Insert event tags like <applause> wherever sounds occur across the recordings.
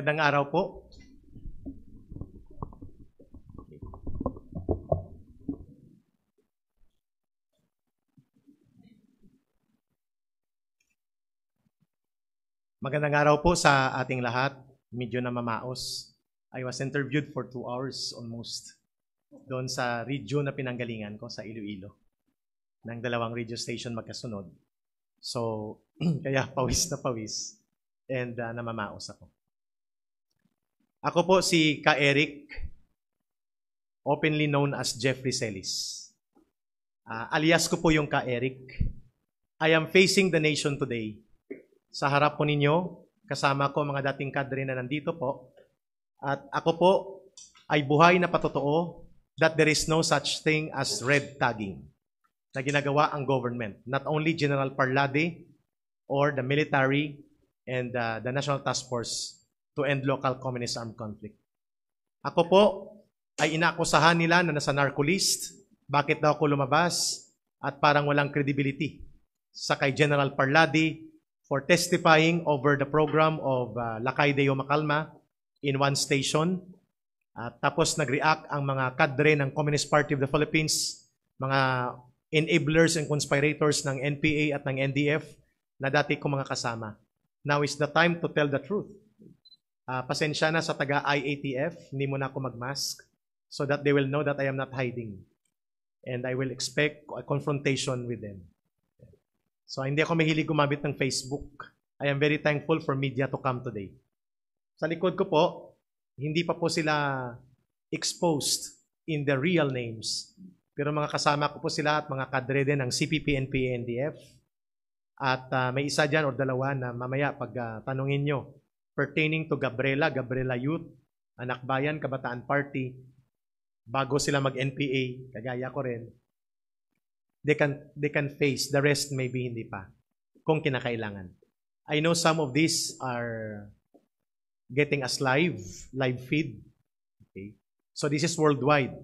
Magandang araw po. Magandang araw po sa ating lahat. Medyo na mamaos. I was interviewed for two hours almost doon sa radio na pinanggalingan ko sa Iloilo ng dalawang radio station magkasunod. So, <clears throat> kaya pawis na pawis and uh, namamaos ako. Ako po si Ka Eric, openly known as Jeffrey Celis. Uh, alias ko po yung Ka Eric. I am facing the nation today. Sa harap po ninyo, kasama ko mga dating kadre na nandito po. At ako po ay buhay na patotoo that there is no such thing as red tagging na ginagawa ang government. Not only General Parlade or the military and uh, the National Task Force to end local communist armed conflict. Ako po ay inakusahan nila na nasa narco list, bakit daw ako lumabas, at parang walang credibility sa kay General Parladi for testifying over the program of uh, Lakay Deo Macalma in one station. At tapos nag-react ang mga kadre ng Communist Party of the Philippines, mga enablers and conspirators ng NPA at ng NDF na dati kong mga kasama. Now is the time to tell the truth. Uh, pasensya na sa taga IATF, hindi muna ako magmask so that they will know that I am not hiding. And I will expect a confrontation with them. So hindi ako mahilig gumamit ng Facebook. I am very thankful for media to come today. Sa likod ko po, hindi pa po sila exposed in the real names. Pero mga kasama ko po sila at mga kadre din ng CPP, NPA, NDF. At uh, may isa dyan o dalawa na mamaya pag uh, tanungin nyo, pertaining to Gabriela, Gabriela Youth, Anak Bayan Kabataan Party, bago sila mag-NPA, kagaya ko rin, they can, they can face, the rest maybe hindi pa, kung kinakailangan. I know some of these are getting us live, live feed. Okay? So this is worldwide.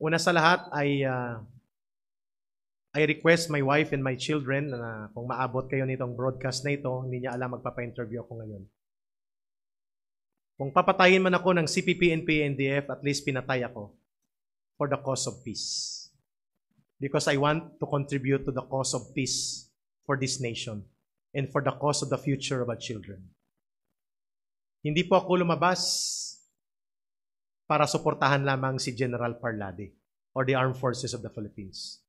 Una sa lahat ay uh, I request my wife and my children na kung maabot kayo nitong broadcast na ito, hindi niya alam magpapa-interview ako ngayon. Kung papatayin man ako ng CPP, NPA, NDF, at least pinatay ako for the cause of peace. Because I want to contribute to the cause of peace for this nation and for the cause of the future of our children. Hindi po ako lumabas para suportahan lamang si General Parlade or the Armed Forces of the Philippines.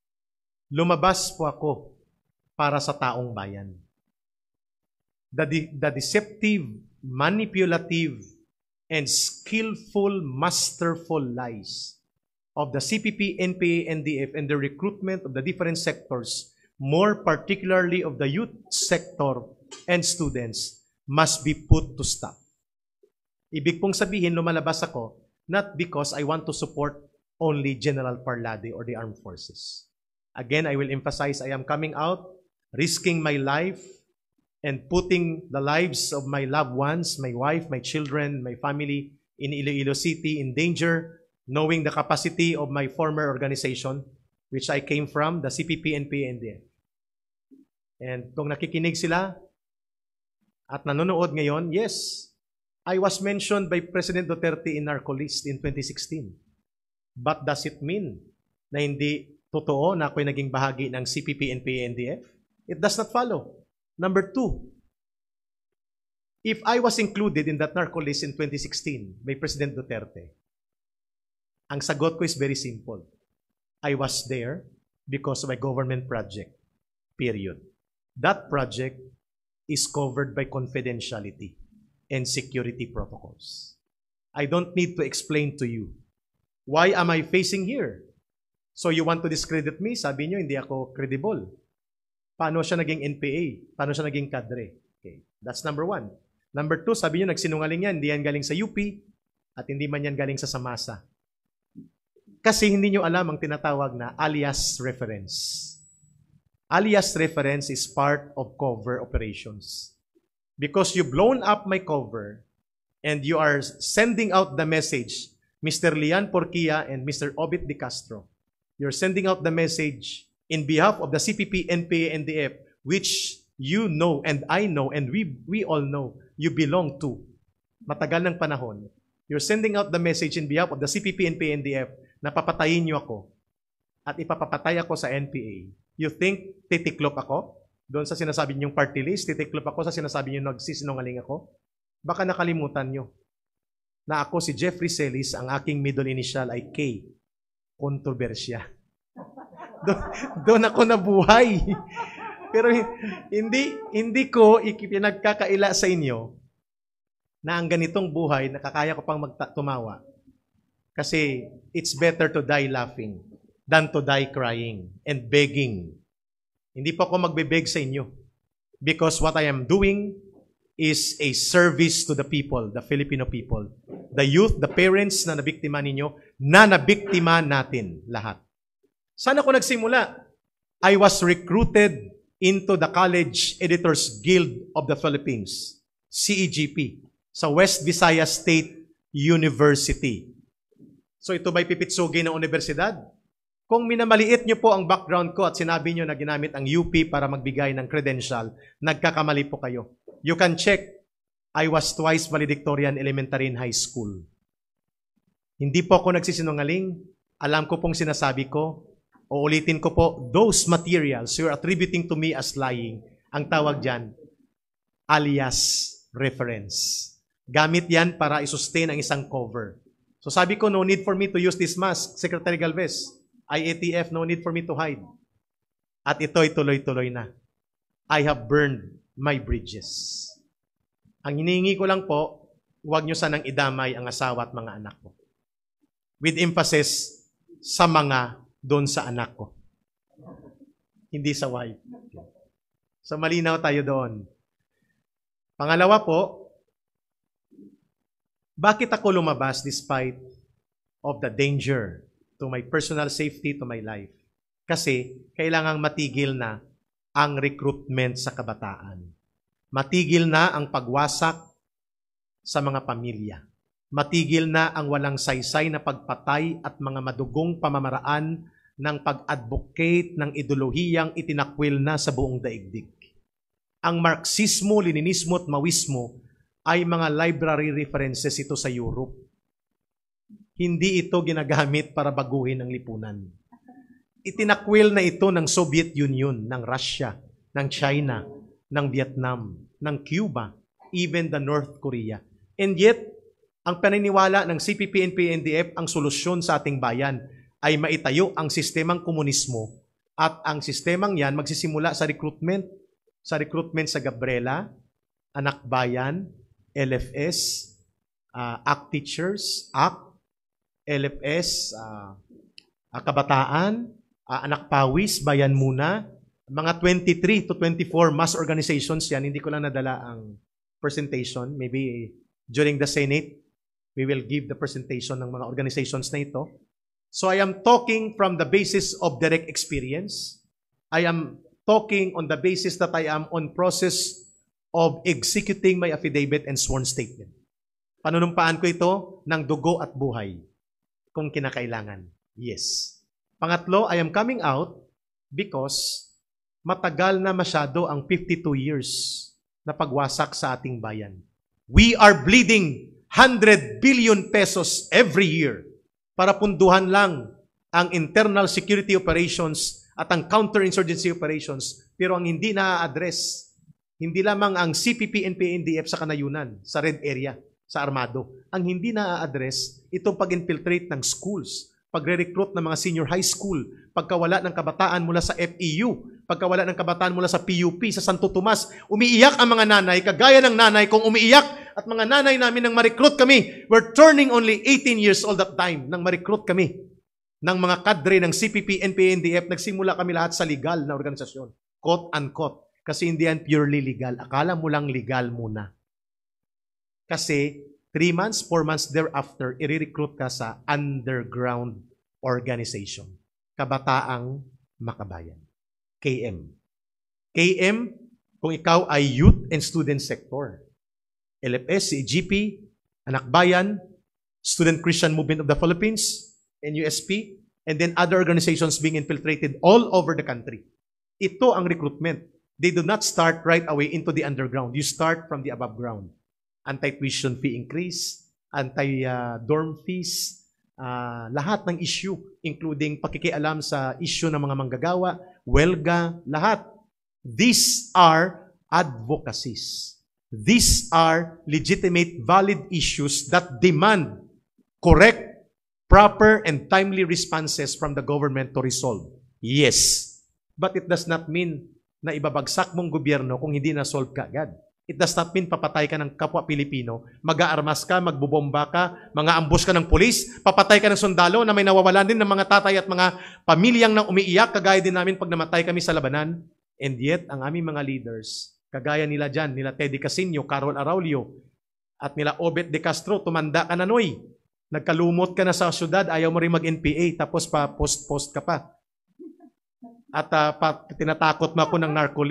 Lumabas po ako para sa taong bayan. The, the deceptive, manipulative, and skillful, masterful lies of the CPP, NPA, NDF, and the recruitment of the different sectors, more particularly of the youth sector and students, must be put to stop. Ibig pong sabihin, lumalabas ako, not because I want to support only General Parlade or the armed forces. Again, I will emphasize I am coming out, risking my life, and putting the lives of my loved ones, my wife, my children, my family in Iloilo City in danger, knowing the capacity of my former organization, which I came from, the CPPNP and NDF. And kung nakikinig sila at nanonood ngayon, yes, I was mentioned by President Duterte in Narcolist in 2016. But does it mean na hindi totoo na ako'y naging bahagi ng CPP, NPA, NDF? It does not follow. Number two, if I was included in that narco list in 2016 by President Duterte, ang sagot ko is very simple. I was there because of a government project. Period. That project is covered by confidentiality and security protocols. I don't need to explain to you why am I facing here? So you want to discredit me? Sabi niyo, hindi ako credible. Paano siya naging NPA? Paano siya naging kadre? Okay. That's number one. Number two, sabi niyo, nagsinungaling yan. Hindi yan galing sa UP at hindi man yan galing sa Samasa. Kasi hindi niyo alam ang tinatawag na alias reference. Alias reference is part of cover operations. Because you blown up my cover and you are sending out the message, Mr. Lian Porquia and Mr. Obit De Castro You're sending out the message in behalf of the CPP, NPA, NDF, which you know and I know and we, we all know you belong to. Matagal ng panahon. You're sending out the message in behalf of the CPP, NPA, NDF na papatayin niyo ako at ipapapatay ako sa NPA. You think titiklop ako? Doon sa sinasabi niyong party list, titiklop ako sa sinasabi niyo nagsisinungaling ako? Baka nakalimutan niyo na ako si Jeffrey Celis, ang aking middle initial ay K kontrobersya. Do, doon ako nabuhay. Pero hindi hindi ko ipinagkakaila sa inyo na ang ganitong buhay nakakaya ko pang magtumawa. Kasi it's better to die laughing than to die crying and begging. Hindi po ako magbe-beg sa inyo because what I am doing is a service to the people, the Filipino people. The youth, the parents na nabiktima ninyo, na nabiktima natin lahat. Saan ako nagsimula? I was recruited into the College Editors Guild of the Philippines, CEGP, sa West Visayas State University. So ito ba'y pipitsugi ng universidad? Kung minamaliit niyo po ang background ko at sinabi niyo na ginamit ang UP para magbigay ng credential, nagkakamali po kayo You can check. I was twice valedictorian elementary and high school. Hindi po ako nagsisinungaling. Alam ko pong sinasabi ko. Uulitin ko po, those materials you're attributing to me as lying, ang tawag dyan, alias reference. Gamit yan para isustain ang isang cover. So sabi ko, no need for me to use this mask, Secretary Galvez. IATF, no need for me to hide. At ito'y tuloy-tuloy na. I have burned my bridges. Ang hinihingi ko lang po, huwag nyo sanang idamay ang asawa at mga anak ko. With emphasis sa mga doon sa anak ko. Hindi sa wife. So malinaw tayo doon. Pangalawa po, bakit ako lumabas despite of the danger to my personal safety, to my life? Kasi kailangang matigil na ang recruitment sa kabataan. Matigil na ang pagwasak sa mga pamilya. Matigil na ang walang saysay na pagpatay at mga madugong pamamaraan ng pag-advocate ng ideolohiyang itinakwil na sa buong daigdig. Ang Marxismo, Leninismo at Mawismo ay mga library references ito sa Europe. Hindi ito ginagamit para baguhin ang lipunan Itinakwil na ito ng Soviet Union, ng Russia, ng China, ng Vietnam, ng Cuba, even the North Korea. And yet, ang paniniwala ng CPP-NPNDF ang solusyon sa ating bayan ay maitayo ang sistemang komunismo at ang sistemang yan magsisimula sa recruitment, sa recruitment sa Gabriela, Anak Bayan, LFS, uh, ah, ACT Teachers, ACT, LFS, uh, ah, ah, Kabataan, uh, Anak Pawis, Bayan Muna. Mga 23 to 24 mass organizations yan. Hindi ko lang nadala ang presentation. Maybe during the Senate, we will give the presentation ng mga organizations na ito. So I am talking from the basis of direct experience. I am talking on the basis that I am on process of executing my affidavit and sworn statement. Panunumpaan ko ito ng dugo at buhay kung kinakailangan. Yes. Pangatlo, I am coming out because matagal na masyado ang 52 years na pagwasak sa ating bayan. We are bleeding 100 billion pesos every year para punduhan lang ang internal security operations at ang counterinsurgency operations pero ang hindi na-address hindi lamang ang CPP and PNDF sa Kanayunan, sa red area, sa Armado. Ang hindi na-address itong pag-infiltrate ng schools, pagre-recruit ng mga senior high school, pagkawala ng kabataan mula sa FEU, pagkawala ng kabataan mula sa PUP, sa Santo Tomas. Umiiyak ang mga nanay, kagaya ng nanay kong umiiyak at mga nanay namin nang ma-recruit kami. We're turning only 18 years old that time nang ma-recruit kami ng mga kadre ng CPP, NPA, NDF. Nagsimula kami lahat sa legal na organisasyon. Quote unquote. Kasi hindi yan purely legal. Akala mo lang legal muna. Kasi 3 months, 4 months thereafter, i-recruit ka sa underground organization. Kabataang Makabayan. KM. KM, kung ikaw ay youth and student sector. LFS, CGP, Anak Bayan, Student Christian Movement of the Philippines, NUSP, and then other organizations being infiltrated all over the country. Ito ang recruitment. They do not start right away into the underground. You start from the above ground anti-tuition fee increase, anti-dorm fees, uh, lahat ng issue, including pakikialam sa issue ng mga manggagawa, welga, lahat. These are advocacies. These are legitimate, valid issues that demand correct, proper, and timely responses from the government to resolve. Yes. But it does not mean na ibabagsak mong gobyerno kung hindi na-solve ka agad. It does not mean papatay ka ng kapwa Pilipino. Mag-aarmas ka, magbubomba ka, mga ambush ka ng pulis, papatay ka ng sundalo na may nawawalan din ng mga tatay at mga pamilyang nang umiiyak, kagaya din namin pag namatay kami sa labanan. And yet, ang aming mga leaders, kagaya nila dyan, nila Teddy Casino, Carol Araulio, at nila Obet de Castro, tumanda ka na noy. Nagkalumot ka na sa syudad, ayaw mo rin mag-NPA, tapos pa post-post ka pa. At uh, pa, tinatakot mo ako ng narco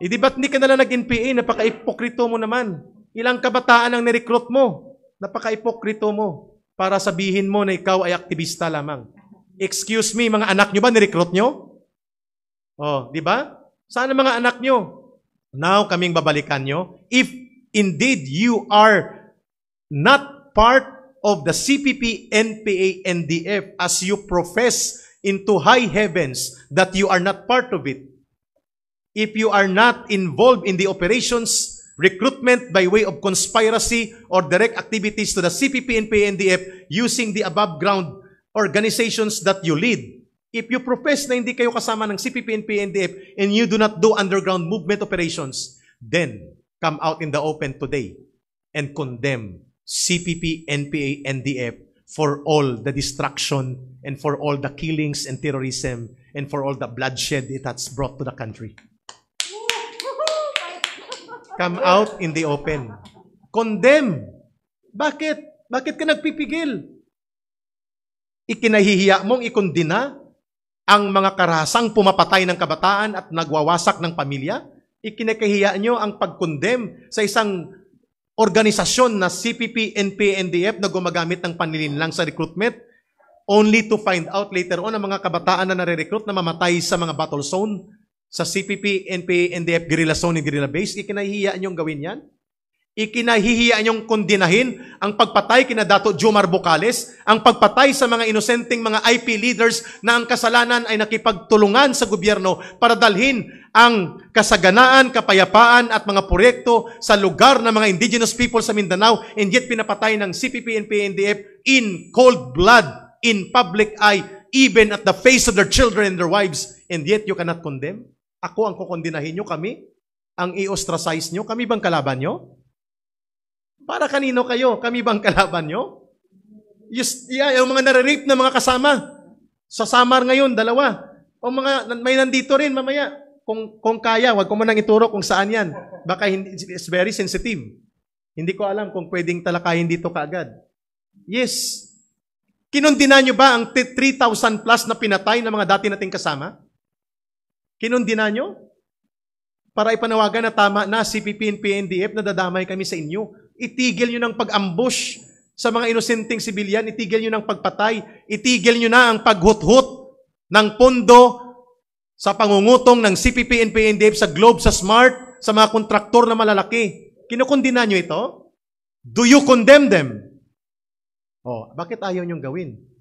eh di ba't hindi ka nalang nag-NPA? Napaka-ipokrito mo naman. Ilang kabataan ang nirecruit mo? Napaka-ipokrito mo para sabihin mo na ikaw ay aktivista lamang. Excuse me, mga anak nyo ba nirecruit nyo? Oh, di ba? Saan mga anak nyo? Now, kaming babalikan nyo. If indeed you are not part of the CPP, NPA, NDF as you profess into high heavens that you are not part of it, if you are not involved in the operations, recruitment by way of conspiracy or direct activities to the CPP and PNDF using the above ground organizations that you lead. If you profess na hindi kayo kasama ng CPP and PNDF and you do not do underground movement operations, then come out in the open today and condemn CPP, NPA, NDF for all the destruction and for all the killings and terrorism and for all the bloodshed it has brought to the country. Come out in the open. Condemn. Bakit? Bakit ka nagpipigil? Ikinahihiya mong ikondina ang mga karasang pumapatay ng kabataan at nagwawasak ng pamilya? Ikinakahiya nyo ang pagkondem sa isang organisasyon na CPP, NP, NDF na gumagamit ng panlilinlang sa recruitment only to find out later on ang mga kabataan na nare-recruit na mamatay sa mga battle zone sa CPP, NPA, NDF, guerrilla zone, and guerrilla base, ikinahihiyaan niyong gawin yan? Ikinahihiyaan niyong kondinahin ang pagpatay kina Dato Jomar Bocales, ang pagpatay sa mga inosenteng mga IP leaders na ang kasalanan ay nakipagtulungan sa gobyerno para dalhin ang kasaganaan, kapayapaan at mga proyekto sa lugar ng mga indigenous people sa Mindanao and yet pinapatay ng CPP, NPA, NDF in cold blood, in public eye, even at the face of their children and their wives, and yet you cannot condemn? Ako ang kukondinahin nyo, kami? Ang i-ostracize nyo? Kami bang kalaban nyo? Para kanino kayo? Kami bang kalaban nyo? Yes, yeah, yung mga nare-rape na mga kasama. Sa Samar ngayon, dalawa. O mga, may nandito rin mamaya. Kung, kung kaya, wag ko mo nang ituro kung saan yan. Baka hindi, it's very sensitive. Hindi ko alam kung pwedeng talakayin dito kaagad. Yes. Kinundina nyo ba ang 3,000 plus na pinatay na mga dati nating kasama? Kinundina nyo? Para ipanawagan na tama na CPP and PNDF, nadadamay kami sa inyo. Itigil nyo ng pag-ambush sa mga inosenteng sibilyan, itigil nyo ng pagpatay, itigil nyo na ang paghuthut ng pondo sa pangungutong ng CPP and PNDF sa Globe, sa Smart, sa mga kontraktor na malalaki. Kinukundina nyo ito? Do you condemn them? Oh, bakit ayaw nyong gawin?